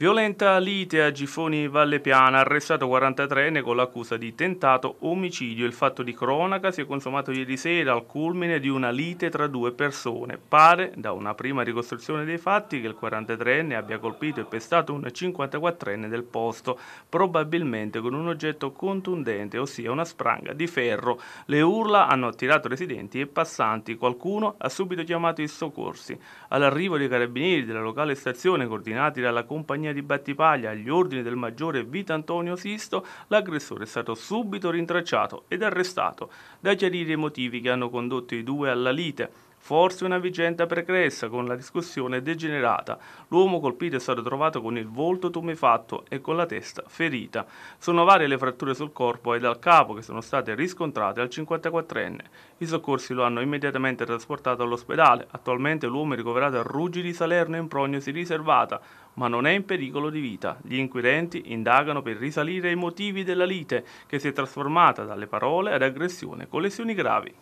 Violenta lite a Gifoni Valle Piana, arrestato 43enne con l'accusa di tentato omicidio. Il fatto di cronaca si è consumato ieri sera al culmine di una lite tra due persone. Pare, da una prima ricostruzione dei fatti, che il 43enne abbia colpito e pestato un 54enne del posto, probabilmente con un oggetto contundente, ossia una spranga di ferro. Le urla hanno attirato residenti e passanti. Qualcuno ha subito chiamato i soccorsi. All'arrivo dei carabinieri della locale stazione, coordinati dalla compagnia linea di Battipaglia agli ordini del maggiore Antonio Sisto, l'aggressore è stato subito rintracciato ed arrestato, da chiarire i motivi che hanno condotto i due alla lite Forse una vicenda pregressa con la discussione degenerata. L'uomo colpito è stato trovato con il volto tumefatto e con la testa ferita. Sono varie le fratture sul corpo e dal capo che sono state riscontrate al 54enne. I soccorsi lo hanno immediatamente trasportato all'ospedale. Attualmente l'uomo è ricoverato a Ruggi di Salerno in prognosi riservata, ma non è in pericolo di vita. Gli inquirenti indagano per risalire ai motivi della lite, che si è trasformata dalle parole ad aggressione con lesioni gravi.